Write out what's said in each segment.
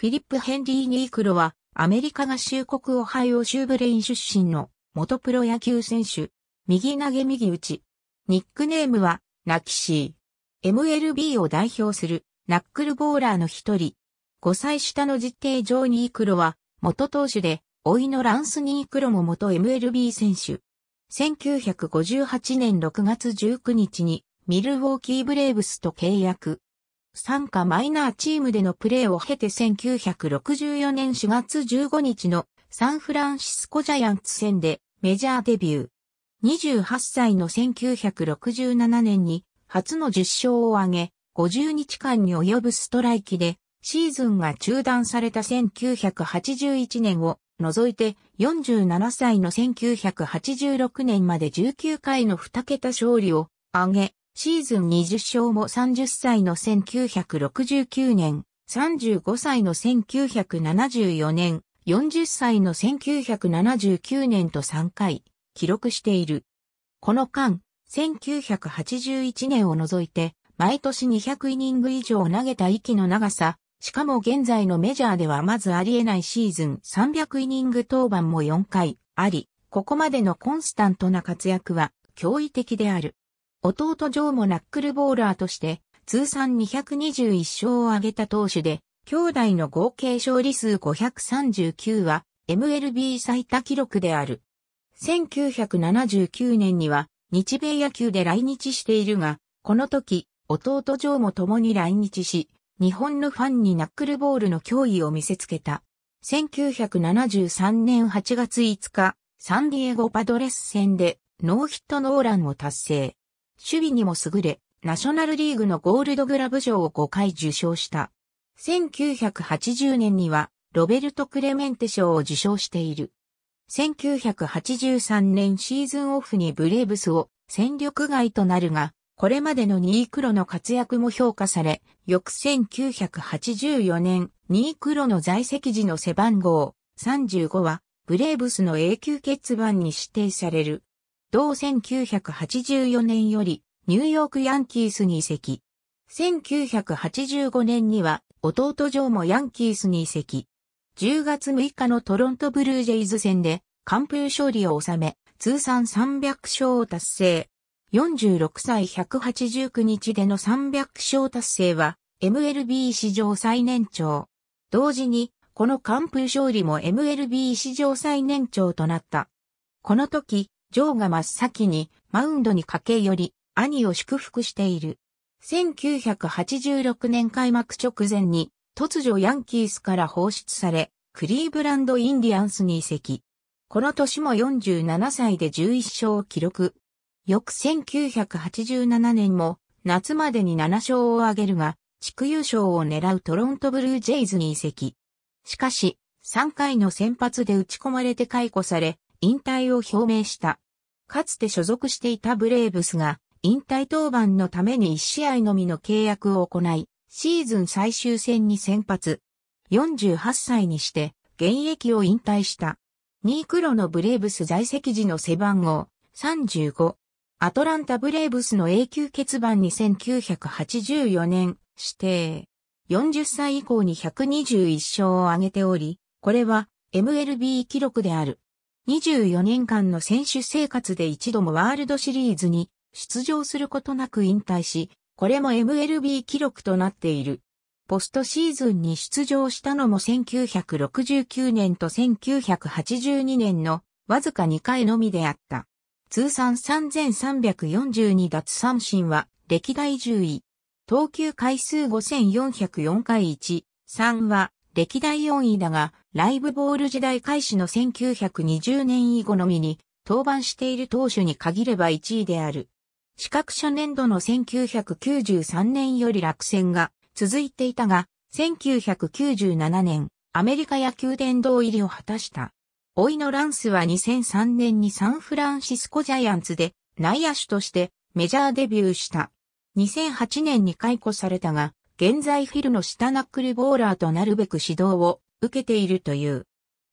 フィリップ・ヘンリー・ニークロは、アメリカ合衆国オハイオ州ブレイン出身の元プロ野球選手。右投げ右打ち。ニックネームは、ナキシー。MLB を代表するナックルボーラーの一人。5歳下の実定上ニークロは、元投手で、老いのランス・ニークロも元 MLB 選手。1958年6月19日に、ミルウォーキーブレーブスと契約。参加マイナーチームでのプレーを経て1964年4月15日のサンフランシスコジャイアンツ戦でメジャーデビュー。28歳の1967年に初の10勝を挙げ、50日間に及ぶストライキでシーズンが中断された1981年を除いて47歳の1986年まで19回の2桁勝利を挙げ、シーズン20勝も30歳の1969年、35歳の1974年、40歳の1979年と3回記録している。この間、1981年を除いて、毎年200イニング以上投げた息の長さ、しかも現在のメジャーではまずありえないシーズン300イニング登板も4回あり、ここまでのコンスタントな活躍は驚異的である。弟ジョーもナックルボーラーとして通算221勝を挙げた投手で、兄弟の合計勝利数539は MLB 最多記録である。1979年には日米野球で来日しているが、この時、弟ジョーも共に来日し、日本のファンにナックルボールの脅威を見せつけた。1973年8月5日、サンディエゴパドレス戦でノーヒットノーランを達成。守備にも優れ、ナショナルリーグのゴールドグラブ賞を5回受賞した。1980年には、ロベルト・クレメンテ賞を受賞している。1983年シーズンオフにブレーブスを戦力外となるが、これまでのニークロの活躍も評価され、翌1984年、ニークロの在籍時の背番号35は、ブレーブスの永久欠番に指定される。同1984年よりニューヨークヤンキースに移籍。1985年には弟ジョーもヤンキースに移籍。10月6日のトロントブルージェイズ戦で完封勝利を収め、通算300勝を達成。46歳189日での300勝達成は MLB 史上最年長。同時に、この完封勝利も MLB 史上最年長となった。この時、ジョーが真っ先にマウンドに駆け寄り、兄を祝福している。1986年開幕直前に突如ヤンキースから放出され、クリーブランドインディアンスに移籍。この年も47歳で11勝を記録。翌1987年も夏までに7勝を挙げるが、地区優勝を狙うトロントブルージェイズに移籍。しかし、3回の先発で打ち込まれて解雇され、引退を表明した。かつて所属していたブレーブスが、引退登板のために1試合のみの契約を行い、シーズン最終戦に先発。48歳にして、現役を引退した。2黒のブレーブス在籍時の背番号35。アトランタブレーブスの永久欠番に1984年指定。40歳以降に121勝を挙げており、これは MLB 記録である。24年間の選手生活で一度もワールドシリーズに出場することなく引退し、これも MLB 記録となっている。ポストシーズンに出場したのも1969年と1982年のわずか2回のみであった。通算3342奪三振は歴代10位。投球回数5404回1、3は歴代4位だが、ライブボール時代開始の1920年以後のみに、登板している投手に限れば1位である。資格初年度の1993年より落選が続いていたが、1997年、アメリカ野球殿堂入りを果たした。老いのランスは2003年にサンフランシスコジャイアンツで内野手としてメジャーデビューした。2008年に解雇されたが、現在フィルの下ナックルボーラーとなるべく指導を受けているという。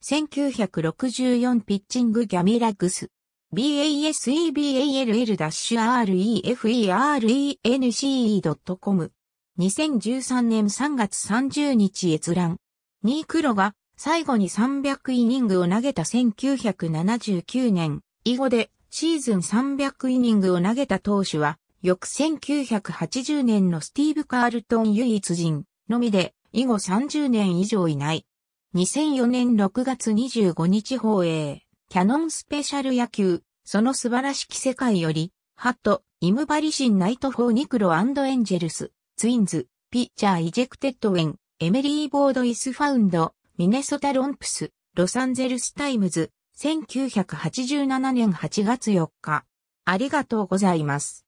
1964ピッチングギャミラグス。baseball-ref-erence.com。2013年3月30日閲覧。ニークロが最後に300イニングを投げた1979年以後でシーズン300イニングを投げた投手は翌1980年のスティーブ・カールトン唯一人のみで、以後30年以上いない。2004年6月25日放映、キャノンスペシャル野球、その素晴らしき世界より、ハト、イムバリシンナイトフォーニクロエンジェルス、ツインズ、ピッチャーイジェクテッドウェン、エメリーボードイスファウンド、ミネソタロンプス、ロサンゼルスタイムズ、1987年8月4日。ありがとうございます。